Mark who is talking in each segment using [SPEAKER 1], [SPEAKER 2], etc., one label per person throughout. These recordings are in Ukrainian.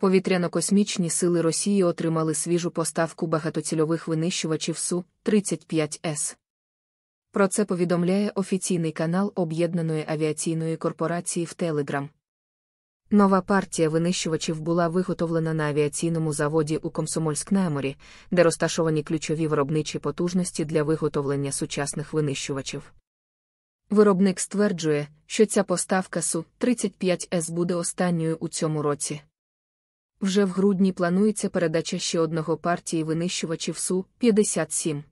[SPEAKER 1] повітряно-космічні сили Росії отримали свіжу поставку багатоцільових винищувачів Су-35С. Про це повідомляє офіційний канал Об'єднаної авіаційної корпорації в Телеграм. Нова партія винищувачів була виготовлена на авіаційному заводі у комсомольськ на де розташовані ключові виробничі потужності для виготовлення сучасних винищувачів. Виробник стверджує, що ця поставка Су-35С буде останньою у цьому році. Вже в грудні планується передача ще одного партії винищувачів Су-57.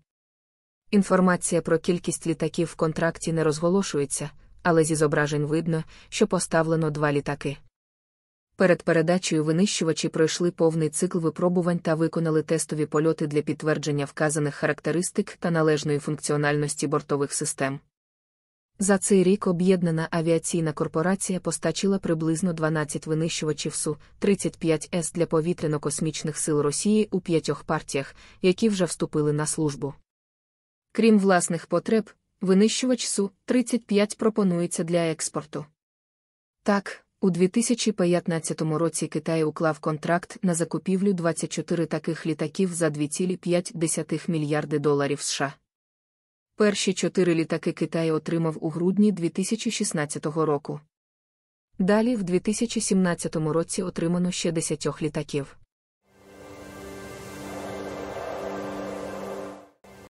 [SPEAKER 1] Інформація про кількість літаків в контракті не розголошується, але зі зображень видно, що поставлено два літаки. Перед передачею винищувачі пройшли повний цикл випробувань та виконали тестові польоти для підтвердження вказаних характеристик та належної функціональності бортових систем. За цей рік об'єднана авіаційна корпорація постачила приблизно 12 винищувачів су 35 С для повітряно-космічних сил Росії у п'ятьох партіях, які вже вступили на службу. Крім власних потреб, винищувач су 35 пропонується для експорту. Так, у 2015 році Китай уклав контракт на закупівлю 24 таких літаків за 2,5 мільярди доларів США. Перші чотири літаки Китай отримав у грудні 2016 року. Далі, в 2017 році отримано ще десятьох літаків.